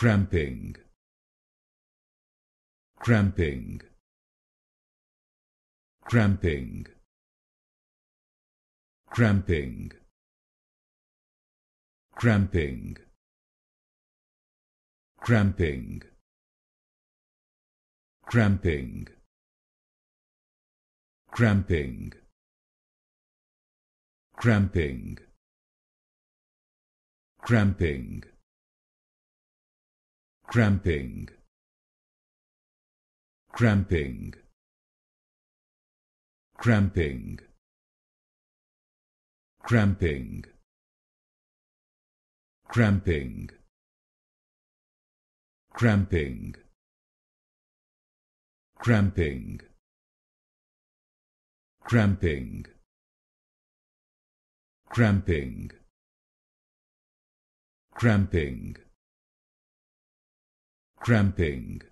cramping cramping cramping cramping cramping cramping cramping cramping cramping cramping cramping cramping cramping cramping cramping cramping cramping cramping cramping cramping cramping